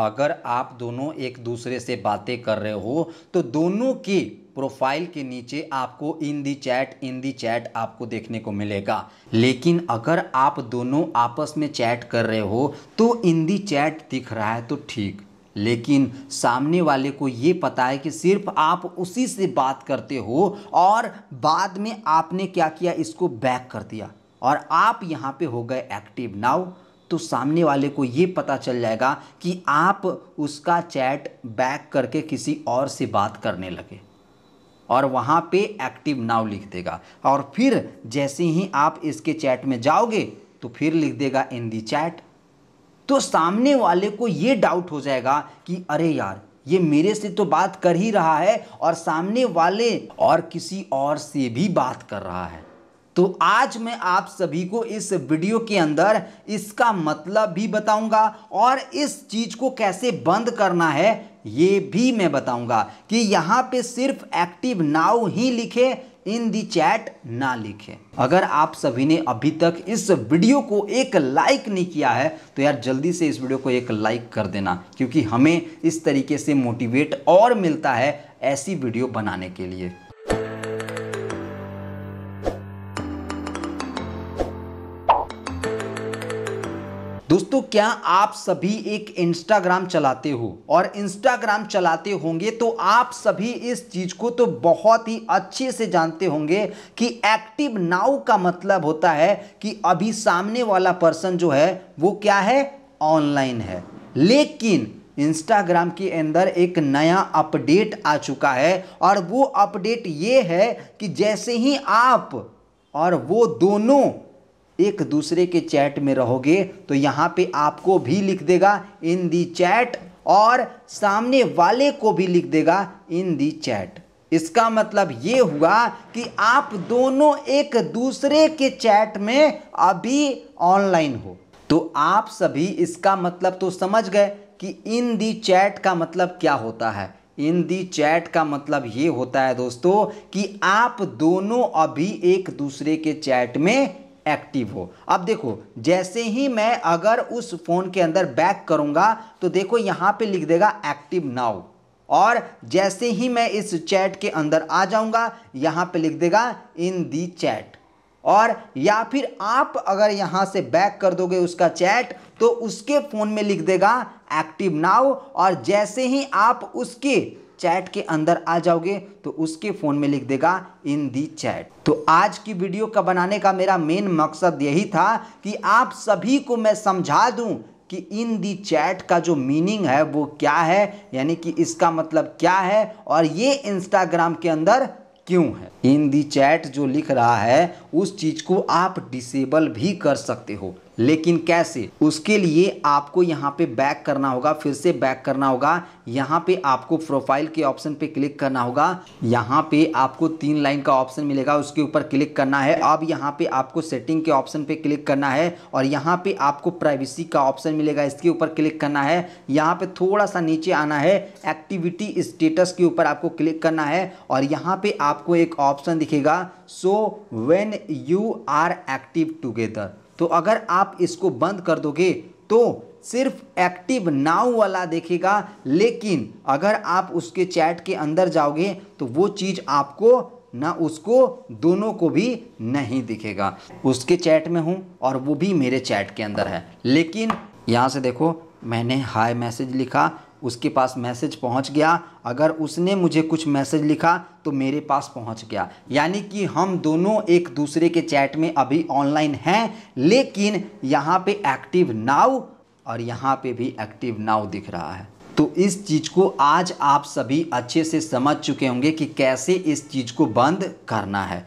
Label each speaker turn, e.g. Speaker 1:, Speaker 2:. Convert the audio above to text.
Speaker 1: अगर आप दोनों एक दूसरे से बातें कर रहे हो तो दोनों के प्रोफाइल के नीचे आपको इन the chat in the chat आपको देखने को मिलेगा लेकिन अगर आप दोनों आपस में चैट कर रहे हो तो इन दी चैट दिख रहा है तो ठीक लेकिन सामने वाले को ये पता है कि सिर्फ आप उसी से बात करते हो और बाद में आपने क्या किया इसको बैक कर दिया और आप यहाँ पे हो गए एक्टिव नाउ तो सामने वाले को ये पता चल जाएगा कि आप उसका चैट बैक करके किसी और से बात करने लगे और वहाँ पे एक्टिव नाव लिख देगा और फिर जैसे ही आप इसके चैट में जाओगे तो फिर लिख देगा इन दी चैट तो सामने वाले को ये डाउट हो जाएगा कि अरे यार ये मेरे से तो बात कर ही रहा है और सामने वाले और किसी और से भी बात कर रहा है तो आज मैं आप सभी को इस वीडियो के अंदर इसका मतलब भी बताऊंगा और इस चीज़ को कैसे बंद करना है ये भी मैं बताऊंगा कि यहाँ पे सिर्फ एक्टिव नाउ ही लिखे इन दी चैट ना लिखे अगर आप सभी ने अभी तक इस वीडियो को एक लाइक नहीं किया है तो यार जल्दी से इस वीडियो को एक लाइक कर देना क्योंकि हमें इस तरीके से मोटिवेट और मिलता है ऐसी वीडियो बनाने के लिए दोस्तों क्या आप सभी एक इंस्टाग्राम चलाते हो और इंस्टाग्राम चलाते होंगे तो आप सभी इस चीज़ को तो बहुत ही अच्छे से जानते होंगे कि एक्टिव नाउ का मतलब होता है कि अभी सामने वाला पर्सन जो है वो क्या है ऑनलाइन है लेकिन इंस्टाग्राम के अंदर एक नया अपडेट आ चुका है और वो अपडेट ये है कि जैसे ही आप और वो दोनों एक दूसरे के चैट में रहोगे तो यहाँ पे आपको भी लिख देगा इन दी चैट और सामने वाले को भी लिख देगा इन दी चैट इसका मतलब ये हुआ कि आप दोनों एक दूसरे के चैट में अभी ऑनलाइन हो तो आप सभी इसका मतलब तो समझ गए कि इन दी चैट का मतलब क्या होता है इन दी चैट का मतलब ये होता है दोस्तों कि आप दोनों अभी एक दूसरे के चैट में एक्टिव हो अब देखो जैसे ही मैं अगर उस फ़ोन के अंदर बैक करूंगा तो देखो यहां पे लिख देगा एक्टिव नाउ और जैसे ही मैं इस चैट के अंदर आ जाऊंगा यहां पे लिख देगा इन दी चैट और या फिर आप अगर यहां से बैक कर दोगे उसका चैट तो उसके फ़ोन में लिख देगा एक्टिव नाउ और जैसे ही आप उसके चैट के अंदर आ जाओगे तो उसके फ़ोन में लिख देगा इन दी चैट तो आज की वीडियो का बनाने का मेरा मेन मकसद यही था कि आप सभी को मैं समझा दूं कि इन दी चैट का जो मीनिंग है वो क्या है यानी कि इसका मतलब क्या है और ये इंस्टाग्राम के अंदर क्यों है इन दी चैट जो लिख रहा है उस चीज़ को आप डिसेबल भी कर सकते हो लेकिन कैसे उसके लिए आपको यहाँ पे बैक करना होगा फिर से बैक करना होगा यहाँ पे आपको प्रोफाइल के ऑप्शन पे क्लिक करना होगा यहाँ पे आपको तीन लाइन का ऑप्शन मिलेगा उसके ऊपर क्लिक करना है अब यहाँ पे आपको सेटिंग के ऑप्शन पे क्लिक करना है और यहाँ पे आपको प्राइवेसी का ऑप्शन मिलेगा इसके ऊपर क्लिक करना है यहाँ पे थोड़ा सा नीचे आना है एक्टिविटी स्टेटस के ऊपर आपको क्लिक करना है और यहाँ पे आपको एक ऑप्शन दिखेगा so when you are active together तो अगर आप इसको बंद कर दोगे तो सिर्फ एक्टिव नाउ वाला देखेगा लेकिन अगर आप उसके चैट के अंदर जाओगे तो वो चीज़ आपको ना उसको दोनों को भी नहीं दिखेगा उसके चैट में हूँ और वो भी मेरे चैट के अंदर है लेकिन यहाँ से देखो मैंने हाई मैसेज लिखा उसके पास मैसेज पहुंच गया अगर उसने मुझे कुछ मैसेज लिखा तो मेरे पास पहुंच गया यानी कि हम दोनों एक दूसरे के चैट में अभी ऑनलाइन हैं लेकिन यहाँ पे एक्टिव नाउ और यहाँ पे भी एक्टिव नाउ दिख रहा है तो इस चीज़ को आज आप सभी अच्छे से समझ चुके होंगे कि कैसे इस चीज़ को बंद करना है